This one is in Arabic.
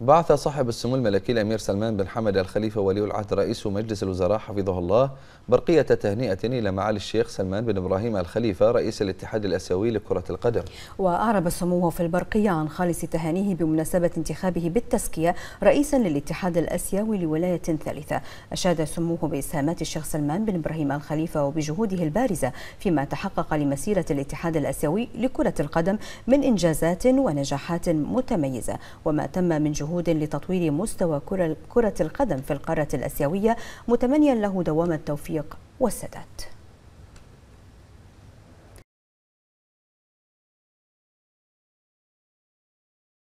بعث صاحب السمو الملكي الأمير سلمان بن حمد الخليفة ولي العهد رئيس مجلس الوزراء حفظه الله برقية تهنئة إلى معالي الشيخ سلمان بن إبراهيم الخليفة رئيس الاتحاد الأسيوي لكرة القدم وأعرب سموه في البرقية عن خالص تهانيه بمناسبة انتخابه بالتزكية رئيسا للاتحاد الأسيوي لولاية ثالثة أشاد سموه بإسهامات الشيخ سلمان بن إبراهيم الخليفة وبجهوده البارزة فيما تحقق لمسيرة الاتحاد الأسيوي لكرة القدم من إنجازات ونجاحات متميزة وما تم من جهود جهود لتطوير مستوى كرة القدم في القارة الآسيوية متمنيا له دوام التوفيق والسداد